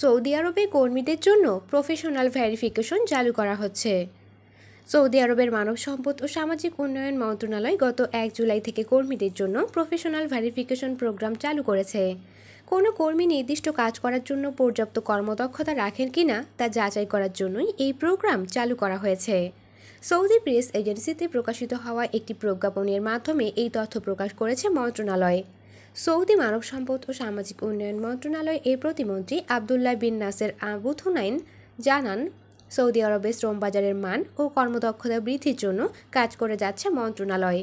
Saudi আরবে কর্মীদের জন্য প্রফেশনাল ভেরিফিকেশন চালু করা হচ্ছে সৌদি আরবের মানব সম্পদ ও সামাজিক উন্নয়ন মন্ত্রণালয় গত এক জুলাই থেকে কর্মীদের জন্য প্রফেশনাল ভেরিফিকেশন প্রোগ্রাম চালু করেছে কোনো কর্মী নির্দিষ্ট কাজ করার জন্য পর্যাপ্ত কর্মদক্ষতা রাখেন কিনা তা যাচাই করার জন্যই এই প্রোগ্রাম চালু করা হয়েছে সৌদি প্রেস এজেন্সিতে প্রকাশিত হওয়া একটি প্রজ্ঞাপনের মাধ্যমে এই তথ্য প্রকাশ করেছে মন্ত্রণালয় সৌদি মানব সম্পদ ও সামাজিক উন্নয়ন মন্ত্রণালয় এ প্রতিমন্ত্রী আবদুল্লাহ বিন নাসের আবুথুনাইন জানান সৌদি আরবে বাজারের মান ও কর্মদক্ষতা বৃদ্ধির জন্য কাজ করে যাচ্ছে মন্ত্রণালয়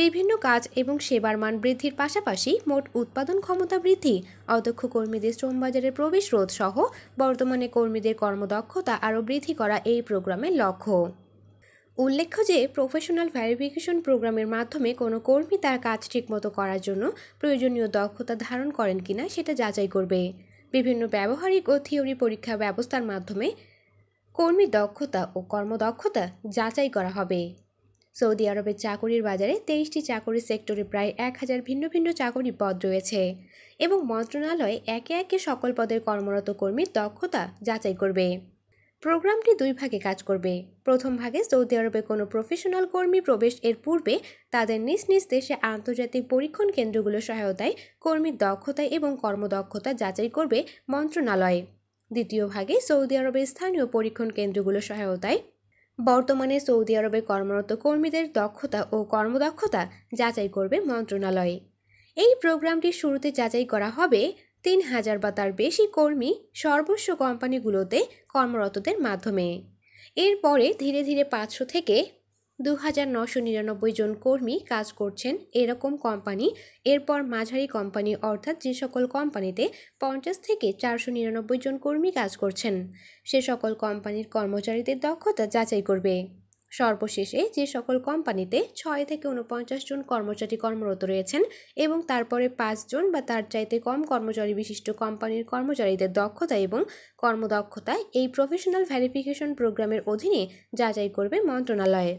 বিভিন্ন কাজ এবং সেবার মান বৃদ্ধির পাশাপাশি মোট উৎপাদন ক্ষমতা বৃদ্ধি অদক্ষ কর্মীদের বাজারের প্রবেশ রোধ সহ বর্তমানে কর্মীদের কর্মদক্ষতা আরও বৃদ্ধি করা এই প্রোগ্রামের লক্ষ্য উল্লেখ্য যে প্রফেশনাল ভ্যারিফিকেশন প্রোগ্রামের মাধ্যমে কোনো কর্মী তার কাজ ঠিকমতো করার জন্য প্রয়োজনীয় দক্ষতা ধারণ করেন কিনা সেটা যাচাই করবে বিভিন্ন ব্যবহারিক ও থিওরি পরীক্ষা ব্যবস্থার মাধ্যমে কর্মী দক্ষতা ও কর্মদক্ষতা যাচাই করা হবে সৌদি আরবের চাকরির বাজারে তেইশটি চাকরির সেক্টরে প্রায় এক হাজার ভিন্ন ভিন্ন চাকরি পদ রয়েছে এবং মন্ত্রণালয় একে একে সকল পদের কর্মরত কর্মীর দক্ষতা যাচাই করবে প্রোগ্রামটি দুই ভাগে কাজ করবে প্রথম ভাগে সৌদি আরবে কোনো প্রফেশনাল কর্মী প্রবেশ এর পূর্বে তাদের নিজ নিজ দেশে আন্তর্জাতিক পরীক্ষণ কেন্দ্রগুলোর সহায়তায় কর্মীর দক্ষতা এবং কর্মদক্ষতা যাচাই করবে মন্ত্রণালয় দ্বিতীয় ভাগে সৌদি আরবের স্থানীয় পরীক্ষণ কেন্দ্রগুলোর সহায়তায় বর্তমানে সৌদি আরবে কর্মরত কর্মীদের দক্ষতা ও কর্মদক্ষতা যাচাই করবে মন্ত্রণালয় এই প্রোগ্রামটি শুরুতে যাচাই করা হবে তিন হাজার বা তার বেশি কর্মী সর্বস্ব কোম্পানিগুলোতে কর্মরতদের মাধ্যমে এরপরে ধীরে ধীরে পাঁচশো থেকে দু হাজার নশো নিরানব্বই জন কর্মী কাজ করছেন এরকম কোম্পানি এরপর মাঝারি কোম্পানি অর্থাৎ যে সকল কোম্পানিতে পঞ্চাশ থেকে চারশো নিরানব্বই জন কর্মী কাজ করছেন সে সকল কোম্পানির কর্মচারীদের দক্ষতা যাচাই করবে সর্বশেষে যে সকল কোম্পানিতে ছয় থেকে উনপঞ্চাশ জন কর্মচারী কর্মরত রয়েছেন এবং তারপরে পাঁচজন বা তার চাইতে কম কর্মচারী বিশিষ্ট কোম্পানির কর্মচারীদের দক্ষতা এবং কর্মদক্ষতায় এই প্রফেশনাল ভেরিফিকেশন প্রোগ্রামের অধীনে যাচাই করবে মন্ত্রণালয়ে